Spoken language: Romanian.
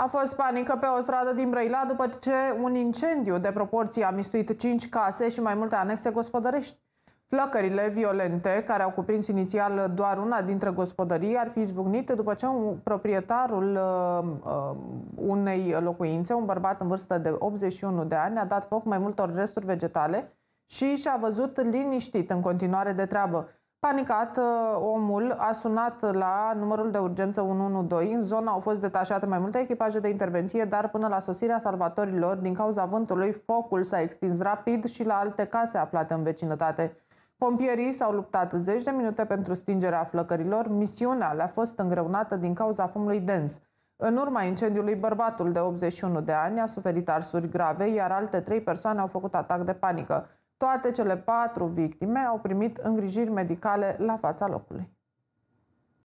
A fost panică pe o stradă din Brăila după ce un incendiu de proporții a mistuit 5 case și mai multe anexe gospodărești. Flăcările violente, care au cuprins inițial doar una dintre gospodării, ar fi izbucnite după ce un proprietarul uh, uh, unei locuințe, un bărbat în vârstă de 81 de ani, a dat foc mai multor resturi vegetale și și-a văzut liniștit în continuare de treabă. Panicat, uh, omul a sunat la numărul de urgență 112. În zona au fost detașate mai multe echipaje de intervenție, dar până la sosirea salvatorilor, din cauza vântului, focul s-a extins rapid și la alte case aflate în vecinătate. Pompierii s-au luptat zeci de minute pentru stingerea flăcărilor. Misiunea le-a fost îngreunată din cauza fumului dens. În urma incendiului, bărbatul de 81 de ani a suferit arsuri grave, iar alte trei persoane au făcut atac de panică. Toate cele patru victime au primit îngrijiri medicale la fața locului.